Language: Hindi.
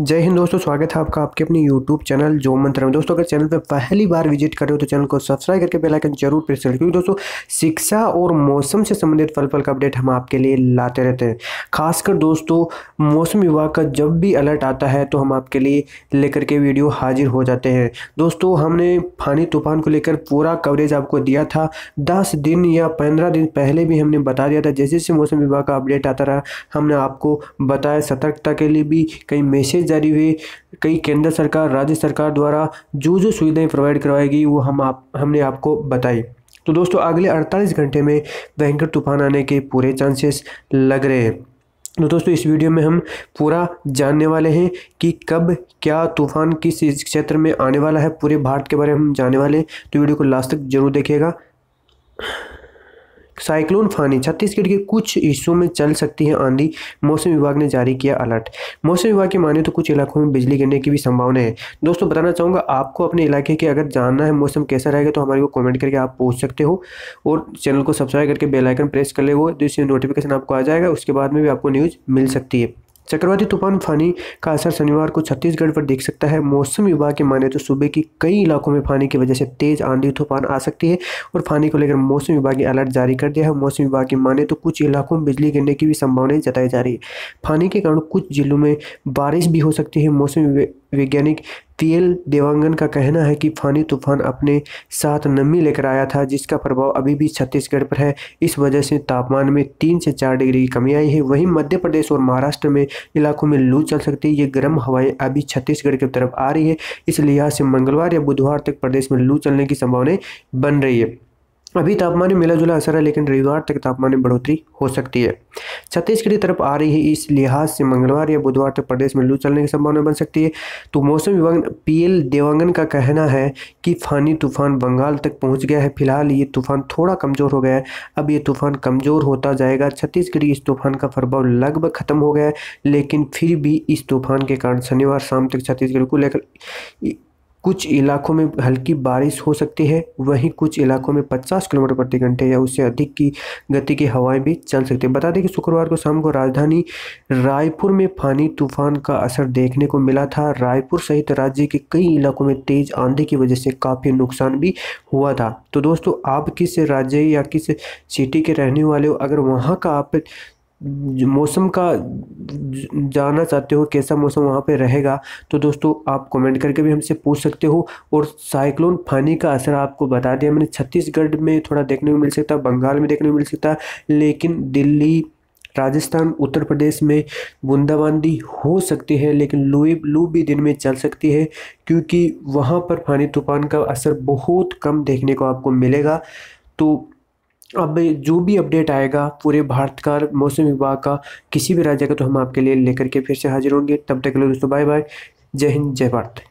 जय हिंद दोस्तों स्वागत है आपका आपके अपने YouTube चैनल जो मंत्र में दोस्तों अगर चैनल पर पहली बार विजिट कर रहे हो तो चैनल को सब्सक्राइब करके बेल आइकन जरूर प्रेस करें क्योंकि दोस्तों शिक्षा और मौसम से संबंधित फल फल का अपडेट हम आपके लिए लाते रहते हैं खासकर दोस्तों मौसम विभाग का जब भी अलर्ट आता है तो हम आपके लिए लेकर के वीडियो हाजिर हो जाते हैं दोस्तों हमने फानी तूफान को लेकर पूरा कवरेज आपको दिया था दस दिन या पंद्रह दिन पहले भी हमने बता दिया था जैसे जैसे मौसम विभाग का अपडेट आता रहा हमने आपको बताया सतर्कता के लिए भी कई मैसेज जारी हुए कई केंद्र सरकार राज्य सरकार द्वारा जो जो सुविधाएं प्रोवाइड करवाएगी वो हम आप हमने आपको बताई तो दोस्तों अगले 48 घंटे में भयंकर तूफान आने के पूरे चांसेस लग रहे हैं तो दोस्तों इस वीडियो में हम पूरा जानने वाले हैं कि कब क्या तूफान किस क्षेत्र में आने वाला है पूरे भारत के बारे में हम जानने वाले हैं तो वीडियो को लास्ट तक जरूर देखिएगा साइक्लोन फानी छत्तीसगढ़ के कुछ हिस्सों में चल सकती है आंधी मौसम विभाग ने जारी किया अलर्ट मौसम विभाग के माने तो कुछ इलाकों में बिजली गिरने की भी संभावना है दोस्तों बताना चाहूँगा आपको अपने इलाके के अगर जानना है मौसम कैसा रहेगा तो हमारे को कमेंट करके आप पूछ सकते हो और चैनल को सब्सक्राइब करके बेलाइकन प्रेस कर ले वो जिससे नोटिफिकेशन आपको आ जाएगा उसके बाद में भी आपको न्यूज़ मिल सकती है चक्रवाती तूफान फानी का असर शनिवार को छत्तीसगढ़ पर देख सकता है मौसम विभाग के माने तो सूबे की कई इलाकों में फानी की वजह से तेज आंधी तूफान आ सकती है और फानी को लेकर मौसम विभाग ने अलर्ट जारी कर दिया है मौसम विभाग के माने तो कुछ इलाकों में बिजली गिरने की भी संभावनाएं जताई जा रही है फानी के कारण कुछ जिलों में बारिश भी हो सकती है मौसम वैज्ञानिक पीएल देवांगन का कहना है कि फानी तूफान अपने साथ नमी लेकर आया था जिसका प्रभाव अभी भी छत्तीसगढ़ पर है इस वजह से तापमान में तीन से चार डिग्री की कमी आई है वहीं मध्य प्रदेश और महाराष्ट्र में इलाकों में लू चल सकती है ये गर्म हवाएं अभी छत्तीसगढ़ की तरफ आ रही है इस लिहाज से मंगलवार या बुधवार तक प्रदेश में लू चलने की संभावनाएं बन रही है अभी तापमान में मिला जुला असर है लेकिन रविवार तक तापमान में बढ़ोतरी हो सकती है छत्तीसगढ़ की तरफ आ रही है इस लिहाज से मंगलवार या बुधवार तक प्रदेश में लू चलने की संभावना बन सकती है तो मौसम विभाग पी एल देवांगन का कहना है कि फानी तूफान बंगाल तक पहुंच गया है फिलहाल ये तूफान थोड़ा कमज़ोर हो गया है अब ये तूफान कमज़ोर होता जाएगा छत्तीसगढ़ इस तूफान का प्रभाव लगभग खत्म हो गया है लेकिन फिर भी इस तूफान के कारण शनिवार शाम तक छत्तीसगढ़ को लेकर कुछ इलाकों में हल्की बारिश हो सकती है वहीं कुछ इलाकों में 50 किलोमीटर प्रति घंटे या उससे अधिक की गति की हवाएं भी चल सकती हैं बता दें कि शुक्रवार को शाम को राजधानी रायपुर में फानी तूफान का असर देखने को मिला था रायपुर सहित राज्य के कई इलाकों में तेज आंधी की वजह से काफ़ी नुकसान भी हुआ था तो दोस्तों आप किस राज्य या किस सिटी के रहने वाले हो अगर वहाँ का आप मौसम का जानना चाहते हो कैसा मौसम वहाँ पे रहेगा तो दोस्तों आप कमेंट करके भी हमसे पूछ सकते हो और साइक्लोन फानी का असर आपको बता दिया मैंने छत्तीसगढ़ में थोड़ा देखने को मिल सकता है बंगाल में देखने को मिल सकता है लेकिन दिल्ली राजस्थान उत्तर प्रदेश में बूंदाबांदी हो सकती है लेकिन लू लू भी दिन में चल सकती है क्योंकि वहाँ पर फानी तूफान का असर बहुत कम देखने को आपको मिलेगा तो अब जो भी अपडेट आएगा पूरे भारत का मौसम विभाग का किसी भी राज्य का तो हम आपके लिए लेकर के फिर से हाजिर होंगे तब तक के लिए दोस्तों बाय बाय जय हिंद जय भारत